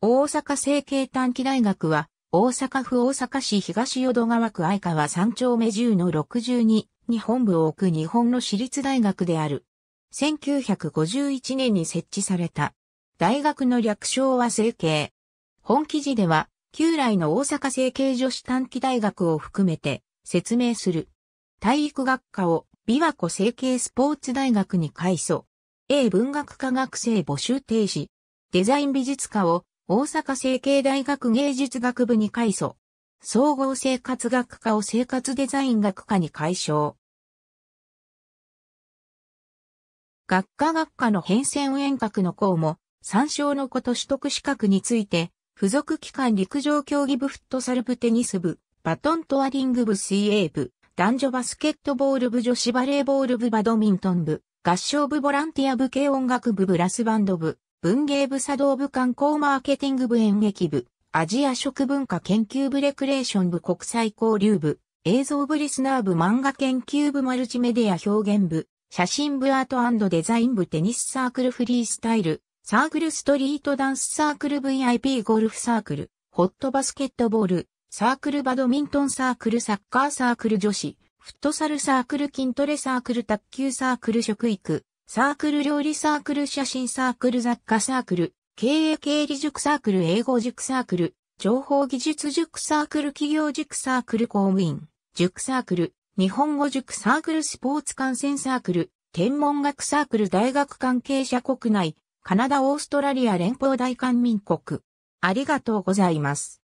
大阪成形短期大学は、大阪府大阪市東淀川区相川三丁目10の62に本部を置く日本の私立大学である。1951年に設置された。大学の略称は成形。本記事では、旧来の大阪成形女子短期大学を含めて説明する。体育学科を琵琶湖成形スポーツ大学に改祖。A 文学科学生募集停止。デザイン美術科を大阪成形大学芸術学部に改祖。総合生活学科を生活デザイン学科に改称。学科学科の変遷遠隔の項も、参照のこと取得資格について、付属機関陸上競技部フットサル部テニス部、バトントワリング部水泳部、男女バスケットボール部女子バレーボール部バドミントン部、合唱部ボランティア部軽音楽部ブラスバンド部、文芸部作動部観光マーケティング部演劇部、アジア食文化研究部レクレーション部国際交流部、映像部リスナー部漫画研究部マルチメディア表現部、写真部アートデザイン部テニスサークルフリースタイル、サークルストリートダンスサークル VIP ゴルフサークル、ホットバスケットボール、サークルバドミントンサークルサッカーサークル女子、フットサルサークル筋トレサークル卓球サークル食育、サークル料理サークル写真サークル雑貨サークル、経営経理塾サークル英語塾サークル、情報技術塾サークル企業塾サークル公務員、塾サークル、日本語塾サークルスポーツ観戦サークル、天文学サークル大学関係者国内、カナダオーストラリア連邦大韓民国。ありがとうございます。